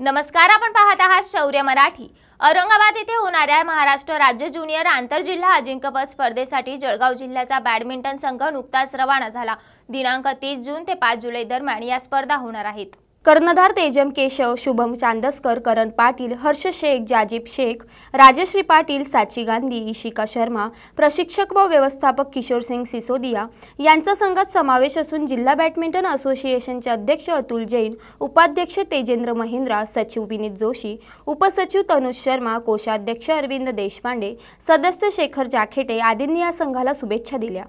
नमस्कार आपण पाहत आहात शौर्य मराठी औरंगाबाद येथे होणाऱ्या महाराष्ट्र राज्य ज्युनियर आंतरजिल्हा अजिंक्यपद स्पर्धेसाठी जळगाव जिल्ह्याचा बॅडमिंटन संघ नुकताच रवाना झाला दिनांक तीस जून ते पाच जुलै दरम्यान या स्पर्धा होणार आहेत कर्णधार तेजम केशव शुभम चांदसकर करण पाटील हर्ष शेख जाजीब शेख राजश्री पाटील साची गांधी इशिका शर्मा प्रशिक्षक व व्यवस्थापक किशोर सिंग सिसोदिया यांचा संघात समावेश असून जिल्हा बॅडमिंटन असोसिएशनचे अध्यक्ष अतुल जैन उपाध्यक्ष तेजेंद्र महिंद्रा सचिव विनीत जोशी उपसचिव तनुज शर्मा कोषाध्यक्ष अरविंद देशपांडे सदस्य शेखर जाखेटे आदींनी या संघाला शुभेच्छा दिल्या